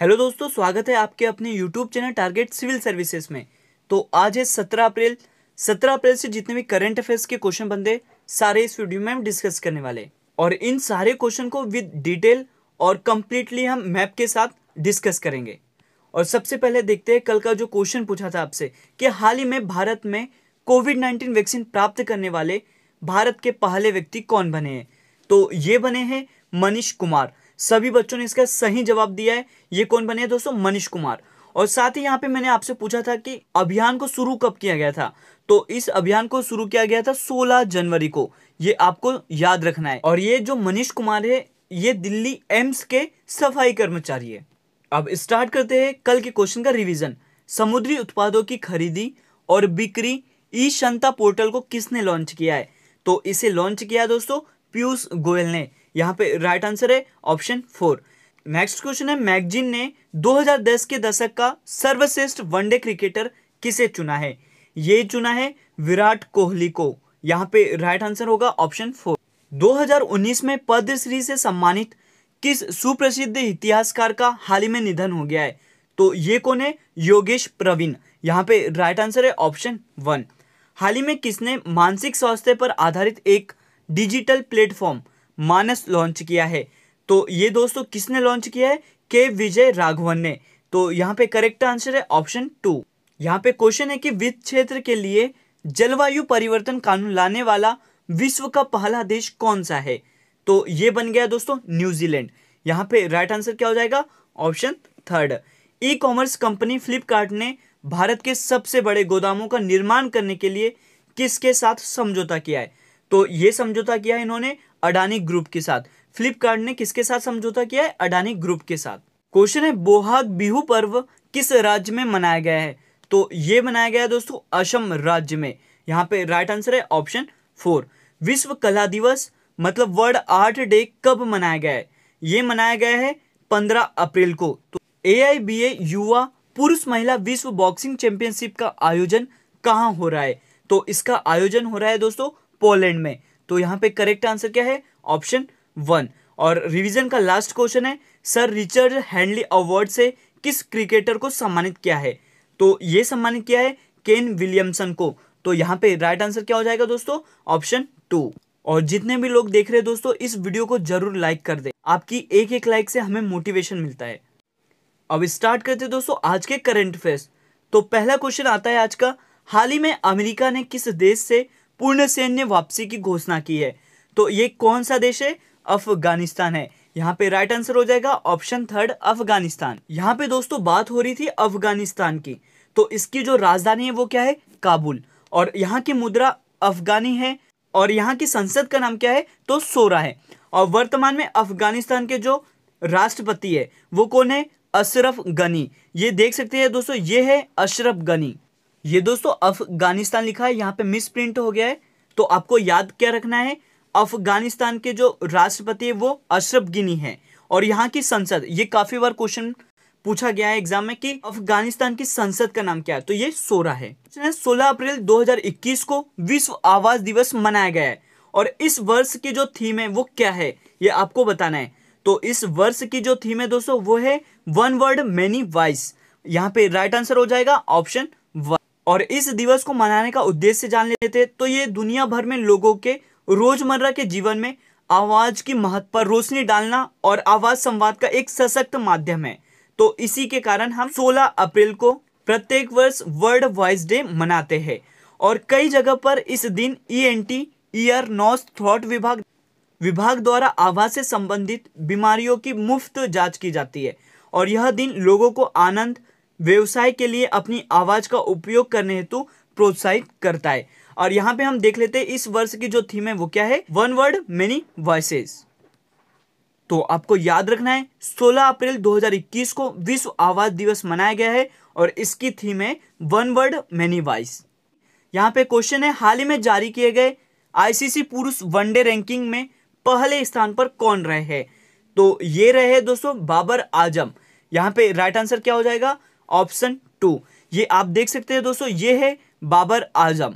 hello दोस्तों स्वागत है आपके अपने YouTube channel Target Civil Services में तो आज है सत्रह अप्रैल सत्रह अप्रैल से जितने भी करंट अफेयर्स के क्वेश्चन बनते सारे इस वीडियो में हम डिस्कस करने वाले और इन सारे क्वेश्चन को विद डिटेल और कम्प्लीटली हम मैप के साथ डिस्कस करेंगे और सबसे पहले देखते हैं कल का जो क्वेश्चन पूछा था आपसे कि हाल ही में भारत में कोविड नाइन्टीन वैक्सीन प्राप्त करने वाले भारत के पहले व्यक्ति कौन बने हैं तो ये बने हैं मनीष कुमार सभी बच्चों ने इसका सही जवाब दिया है ये कौन बने दोस्तों मनीष कुमार और साथ ही यहाँ पे मैंने आपसे पूछा था कि अभियान को शुरू कब किया गया था तो इस अभियान को शुरू किया गया था 16 जनवरी को ये आपको याद रखना है और ये जो मनीष कुमार है ये दिल्ली एम्स के सफाई कर्मचारी है अब स्टार्ट करते हैं कल के क्वेश्चन का रिवीजन समुद्री उत्पादों की खरीदी और बिक्री ई शंता पोर्टल को किसने लॉन्च किया है तो इसे लॉन्च किया दोस्तों पीयूष गोयल ने यहाँ पे राइट आंसर है ऑप्शन फोर नेक्स्ट क्वेश्चन है मैगजीन ने 2010 के दशक का सर्वश्रेष्ठ वनडे क्रिकेटर किसे चुना है ये चुना है विराट कोहली को यहाँ पे राइट आंसर होगा ऑप्शन फोर 2019 में पद्मश्री से सम्मानित किस सुप्रसिद्ध इतिहासकार का हाल ही में निधन हो गया है तो ये कौन है योगेश प्रवीण यहाँ पे राइट आंसर है ऑप्शन वन हाल ही में किसने मानसिक स्वास्थ्य पर आधारित एक डिजिटल प्लेटफॉर्म मानस लॉन्च किया है तो ये दोस्तों किसने लॉन्च किया है के विजय राघवन ने तो यहाँ पे करेक्ट आंसर है ऑप्शन टू यहाँ पे क्वेश्चन है कि वित्त क्षेत्र के लिए जलवायु परिवर्तन कानून लाने वाला विश्व का पहला देश कौन सा है तो ये बन गया दोस्तों न्यूजीलैंड यहाँ पे राइट आंसर क्या हो जाएगा option third e commerce company Flipkart ने भारत के सबसे बड़े गोदामों का निर्माण करने के लिए किसके साथ समझौता किया है तो ये समझौता किया है इन्होंने अडानी ग्रुप के साथ फ्लिपकार्ट ने किसके साथ समझौता किया है अडानी ग्रुप के साथ क्वेश्चन है बोहाग बिहू पर्व किस राज्य में मनाया गया है तो ये मनाया गया है दोस्तों असम राज्य में यहाँ पे राइट आंसर है ऑप्शन फोर विश्व कला दिवस मतलब वर्ल्ड आर्ट डे कब मनाया गया है ये मनाया गया है पंद्रह अप्रैल को तो ए युवा पुरुष महिला विश्व बॉक्सिंग चैंपियनशिप का आयोजन कहाँ हो रहा है तो इसका आयोजन हो रहा है दोस्तों पोलैंड में तो यहाँ पे करेक्ट आंसर क्या है ऑप्शन वन और रिवीजन का लास्ट क्वेश्चन है सर रिचर्ड हैंडली अवार्ड से किस क्रिकेटर को सम्मानित किया है तो ये सम्मानित किया है केन विलियमसन को तो यहाँ पे राइट आंसर क्या हो जाएगा दोस्तों ऑप्शन टू और जितने भी लोग देख रहे हैं दोस्तों इस वीडियो को जरूर लाइक कर दे आपकी एक एक लाइक से हमें मोटिवेशन मिलता है अब स्टार्ट करते हैं दोस्तों आज के करंट अफेयर्स तो पहला क्वेश्चन आता है आज का हाल ही में अमेरिका ने किस देश से पूर्ण सैन्य वापसी की घोषणा की है तो ये कौन सा देश है अफगानिस्तान है यहाँ पे राइट आंसर हो जाएगा ऑप्शन थर्ड अफगानिस्तान यहाँ पे दोस्तों बात हो रही थी अफगानिस्तान की तो इसकी जो राजधानी है वो क्या है काबुल और यहाँ की मुद्रा अफगानी है और यहाँ की संसद का नाम क्या है तो सोरा है और वर्तमान में अफगानिस्तान के जो राष्ट्रपति है वो कौन है अशरफ गनी ये देख सकते हैं दोस्तों ये है अशरफ गनी ये दोस्तों अफगानिस्तान लिखा है यहाँ पे मिस प्रिंट हो गया है तो आपको याद क्या रखना है अफगानिस्तान के जो राष्ट्रपति है वो अशरफ गिनी है और यहाँ की संसद ये काफी बार क्वेश्चन पूछा गया है एग्जाम में कि अफगानिस्तान की संसद का नाम क्या है तो ये सोलह है सोलह अप्रैल 2021 को विश्व आवास दिवस मनाया गया है और इस वर्ष की जो थीम है वो क्या है ये आपको बताना है तो इस वर्ष की जो थीम है दोस्तों वो है वन वर्ड मेनी वाइस यहाँ पे राइट आंसर हो जाएगा ऑप्शन वन और इस दिवस को मनाने का उद्देश्य जान लेते हैं तो ये दुनिया भर में लोगों के रोजमर्रा के जीवन में आवाज की महत्व पर रोशनी डालना और आवाज संवाद का एक सशक्त माध्यम है तो इसी के कारण हम 16 अप्रैल को प्रत्येक वर्ष वर्ल्ड वॉइस डे मनाते हैं और कई जगह पर इस दिन E N T ear nose throat विभाग विभाग द्वारा आवाज से संबंधित बीमारियों की मुफ्त जांच की जाती है और यह दिन लोगों को आनंद व्यवसाय के लिए अपनी आवाज़ का उपयोग करने हेतु प्रोत्साहित करता है और यहाँ पे हम देख लेते हैं इस वर्ष की जो थीम है वो क्या है वन वर्ड मेनी वॉइसेस तो आपको याद रखना है 16 अप्रैल 2021 को विश्व आवाज दिवस मनाया गया है और इसकी थीम है वन वर्ड मेनी वॉइस यहाँ पे क्वेश्चन है हाल ही में जारी किए गए आईसीसी पुरुष वनडे रैंकिंग में पहले स्थान पर कौन रहे हैं तो ये रहे दोस्तों बाबर आजम यहाँ पे राइट आंसर क्या हो जाएगा ऑप्शन टू ये आप देख सकते हैं दोस्तों ये है बाबर आजम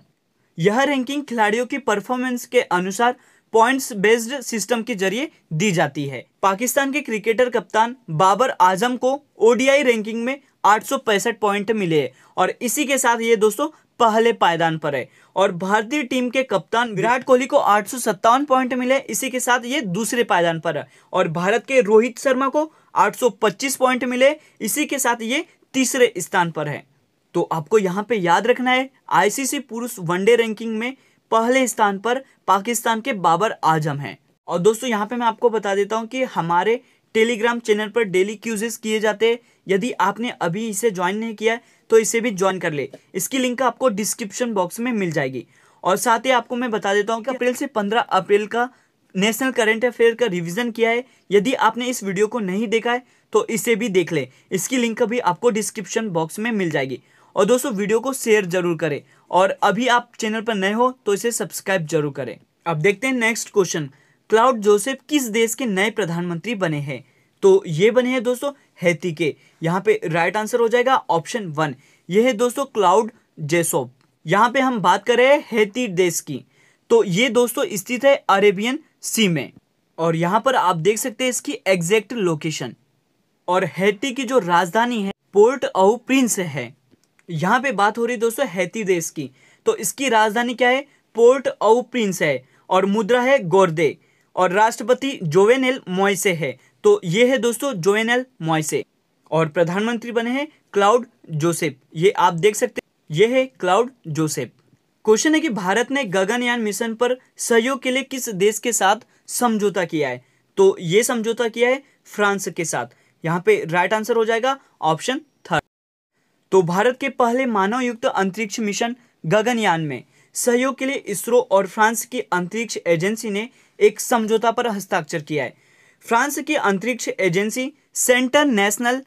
यह रैंकिंग खिलाड़ियों की परफॉर्मेंस के अनुसार पॉइंट्स बेस्ड सिस्टम के जरिए दी जाती है पाकिस्तान के क्रिकेटर कप्तान बाबर आजम को ओडीआई रैंकिंग में आठ पॉइंट मिले और इसी के साथ ये दोस्तों पहले पायदान पर है और भारतीय टीम के कप्तान विराट कोहली को आठ पॉइंट मिले इसी के साथ ये दूसरे पायदान पर है और भारत के रोहित शर्मा को 825 पॉइंट मिले इसी के साथ ये तीसरे स्थान पर है तो आपको यहाँ पे याद रखना है आईसीसी पुरुष वनडे रैंकिंग में पहले स्थान पर पाकिस्तान के बाबर आजम हैं और दोस्तों यहाँ पे मैं आपको बता देता हूँ कि हमारे टेलीग्राम चैनल पर डेली क्यूजेस किए जाते हैं यदि आपने अभी इसे ज्वाइन नहीं किया तो इसे भी ज्वाइन कर ले इसकी लिंक आपको डिस्क्रिप्शन बॉक्स में मिल जाएगी और साथ ही आपको मैं बता देता हूँ कि अप्रैल से पंद्रह अप्रैल का नेशनल करेंट अफेयर का रिविजन किया है यदि आपने इस वीडियो को नहीं देखा है तो इसे भी देख लें इसकी लिंक भी आपको डिस्क्रिप्शन बॉक्स में मिल जाएगी और दोस्तों वीडियो को शेयर जरूर करें और अभी आप चैनल पर नए हो तो इसे सब्सक्राइब जरूर करें अब देखते हैं नेक्स्ट क्वेश्चन क्लाउड जोसेफ किस देश के नए प्रधानमंत्री बने हैं तो ये बने हैं दोस्तों हैती के यहाँ पे राइट आंसर हो जाएगा ऑप्शन वन ये है दोस्तों क्लाउड जेसोप यहाँ पे हम बात कर रहे हैं हैती देश की तो ये दोस्तों स्थित है अरेबियन सी में और यहाँ पर आप देख सकते हैं इसकी एग्जैक्ट लोकेशन और हैती की जो राजधानी है पोर्ट औ प्रिंस है यहाँ पे बात हो रही दोस्तों हैती देश की तो इसकी राजधानी क्या है पोर्ट औ प्रिंस है और मुद्रा है गोरदे और राष्ट्रपति जोवेनेल मोइसे है तो ये है दोस्तों जोवेनेल मोइसे और प्रधानमंत्री बने हैं क्लाउड जोसेफ ये आप देख सकते हैं ये है क्लाउड जोसेफ क्वेश्चन है कि भारत ने गगनयान मिशन पर सहयोग के लिए किस देश के साथ समझौता किया है तो ये समझौता किया है फ्रांस के साथ यहाँ पे राइट आंसर हो जाएगा ऑप्शन थर्ड तो भारत के पहले मानव युक्त अंतरिक्ष मिशन गगनयान में सहयोग के लिए इसरो और फ्रांस की अंतरिक्ष एजेंसी ने एक समझौता पर हस्ताक्षर किया है फ्रांस की अंतरिक्ष agency centre national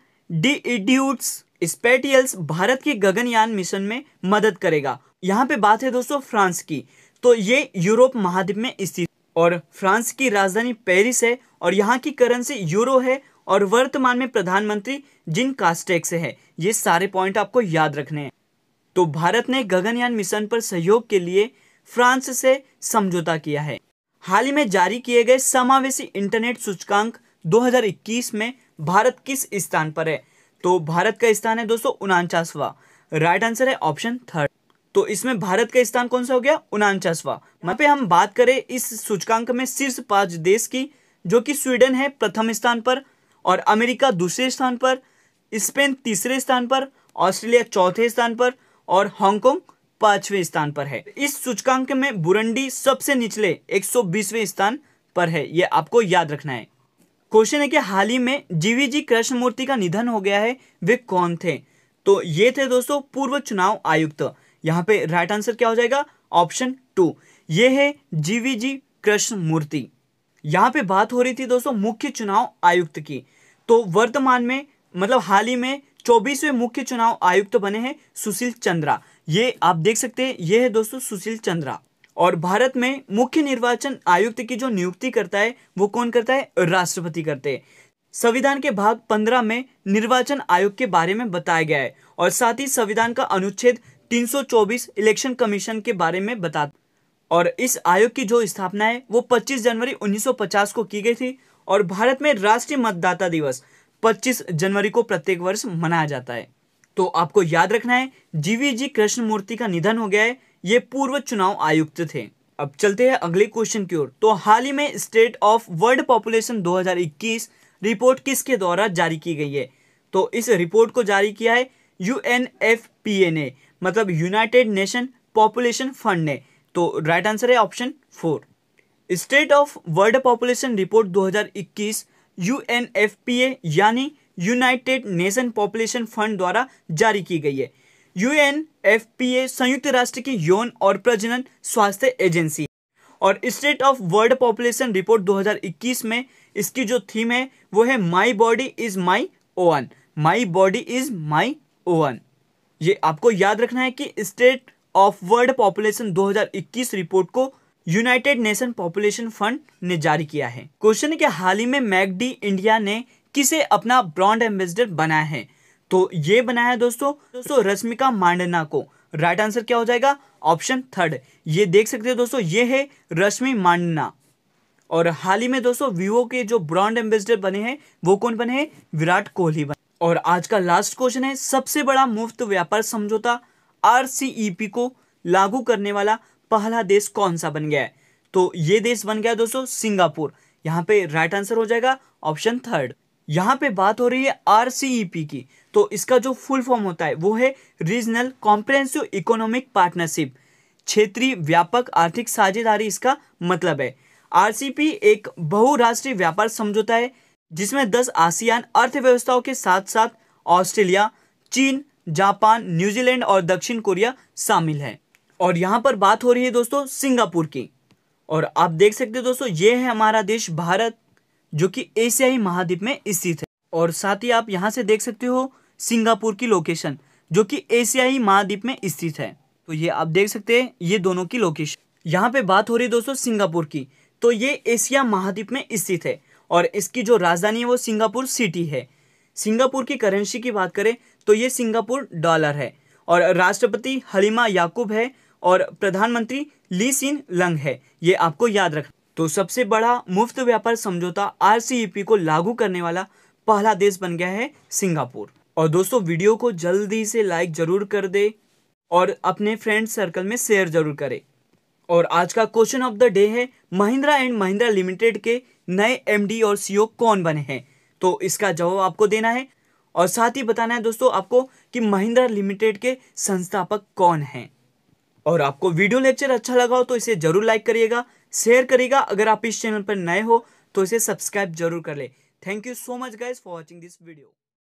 d'etudes spatiales Bharat के गगनयान मिशन में मदद करेगा यहाँ पे बात है दोस्तों फ्रांस की तो ये यूरोप महाद्वीप में स्थित और फ्रांस की राजधानी पेरिस है और यहाँ की करेंसी यूरो है और वर्तमान में प्रधानमंत्री जिन कास्टेक से है ये सारे पॉइंट आपको याद रखने हैं तो भारत ने गगनयान मिशन पर सहयोग के लिए फ्रांस से समझौता किया है हाल ही में जारी किए गए समावेशी इंटरनेट सूचकांक 2021 में भारत किस स्थान पर है तो भारत का स्थान है दोस्तों उनचासवा राइट आंसर है ऑप्शन थर्ड तो इसमें भारत का स्थान कौन सा हो गया उनचासवा यहाँ पे हम बात करें इस सूचकांक में शीर्ष पांच देश की जो कि स्वीडन है प्रथम स्थान पर और अमेरिका दूसरे स्थान पर स्पेन तीसरे स्थान पर ऑस्ट्रेलिया चौथे स्थान पर और हांगकांग पांचवें स्थान पर है इस सूचकांक में बुरंडी सबसे निचले 120वें स्थान पर है ये आपको याद रखना है क्वेश्चन है कि हाल ही में जीवी जी कृष्णमूर्ति का निधन हो गया है वे कौन थे तो ये थे दोस्तों पूर्व चुनाव आयुक्त यहाँ पे राइट आंसर क्या हो जाएगा ऑप्शन टू ये है जीवी जी कृष्ण मूर्ति यहाँ पे बात हो रही थी दोस्तों मुख्य चुनाव आयुक्त की तो वर्तमान में मतलब हाल ही में चौबीसवें मुख्य चुनाव आयुक्त तो बने हैं सुशील चंद्रा ये आप देख सकते हैं ये है दोस्तों सुशील चंद्रा और भारत में मुख्य निर्वाचन आयुक्त की जो नियुक्ति करता है वो कौन करता है राष्ट्रपति करते हैं संविधान के भाग पंद्रह में निर्वाचन आयोग के बारे में बताया गया है और साथ ही संविधान का अनुच्छेद 324 इलेक्शन कमीशन के बारे में बता और इस आयोग की जो स्थापना है वो 25 जनवरी 1950 को की गई थी और भारत में राष्ट्रीय मतदाता दिवस 25 जनवरी को प्रत्येक वर्ष मनाया जाता है तो आपको याद रखना है जीवी जी कृष्ण मूर्ति का निधन हो गया है ये पूर्व चुनाव आयुक्त थे अब चलते हैं अगले क्वेश्चन की ओर तो हाल ही में state of world population 2021 report किसके द्वारा जारी की गई है तो इस रिपोर्ट को जारी किया है यू ने मतलब यूनाइटेड नेशन पॉपुलेशन फंड ने तो राइट आंसर है option four state of world population report 2021 UNFPA यानी यूनाइटेड नेशन पॉपुलेशन फंड द्वारा जारी की गई है यूएनएफपीए संयुक्त राष्ट्र की यौन और प्रजनन स्वास्थ्य एजेंसी और state of world population report 2021 में इसकी जो थीम है वो है my body is my own my body is my own ये आपको याद रखना है कि state of world population 2021 report को यूनाइटेड नेशन पॉपुलेशन फंड ने जारी किया है क्वेश्चन के हाल ही में मैगडी इंडिया ने किसे अपना ब्रांड एम्बेसडर बनाया है तो ये बनाया दोस्तों दोस्तों रश्मिका मांडना को राइट आंसर क्या हो जाएगा ऑप्शन थर्ड ये देख सकते हैं दोस्तों ये है रश्मि मांडना और हाल ही में दोस्तों विवो के जो ब्रांड एम्बेसडर बने हैं वो कौन बने हैं विराट कोहली बने और आज का लास्ट क्वेश्चन है सबसे बड़ा मुफ्त व्यापार समझौता आर e को लागू करने वाला पहला देश कौन सा बन गया है तो ये देश बन गया दोस्तों सिंगापुर यहाँ पे राइट आंसर हो जाएगा ऑप्शन थर्ड यहाँ पे बात हो रही है आर e की तो इसका जो फुल फॉर्म होता है वो है रीजनल कॉम्प्रेंसिव इकोनॉमिक पार्टनरशिप क्षेत्रीय व्यापक आर्थिक साझेदारी इसका मतलब है आरसीपी e एक बहुराष्ट्रीय व्यापार समझौता है जिसमें 10 आसियान अर्थव्यवस्थाओं के साथ साथ ऑस्ट्रेलिया चीन जापान न्यूजीलैंड और दक्षिण कोरिया शामिल है और यहाँ पर बात हो रही है दोस्तों सिंगापुर की और आप देख सकते हैं दोस्तों ये है हमारा देश भारत जो कि एशियाई महाद्वीप में स्थित है और साथ ही आप यहाँ से देख सकते हो सिंगापुर की लोकेशन जो कि एशियाई महाद्वीप में स्थित है तो ये आप देख सकते हैं ये दोनों की लोकेशन यहाँ पे बात हो रही है दोस्तों सिंगापुर की तो ये एशिया महाद्वीप में स्थित है और इसकी जो राजधानी है वो सिंगापुर सिटी है सिंगापुर की करेंसी की बात करें तो ये सिंगापुर डॉलर है और राष्ट्रपति हलीमा याकूब है और प्रधानमंत्री ली सीन लंग है ये आपको याद रख तो सबसे बड़ा मुफ्त व्यापार समझौता आर को लागू करने वाला पहला देश बन गया है सिंगापुर और दोस्तों वीडियो को जल्दी से लाइक जरूर कर दे और अपने फ्रेंड सर्कल में शेयर जरूर करें और आज का क्वेश्चन ऑफ द डे है महिंद्रा एंड महिंद्रा लिमिटेड के नए एमडी और सीईओ e कौन बने हैं तो इसका जवाब आपको देना है और साथ ही बताना है दोस्तों आपको कि महिंद्रा लिमिटेड के संस्थापक कौन हैं और आपको वीडियो लेक्चर अच्छा लगा हो तो इसे जरूर लाइक करिएगा शेयर करिएगा अगर आप इस चैनल पर नए हो तो इसे सब्सक्राइब जरूर कर ले thank you so much guys for watching this video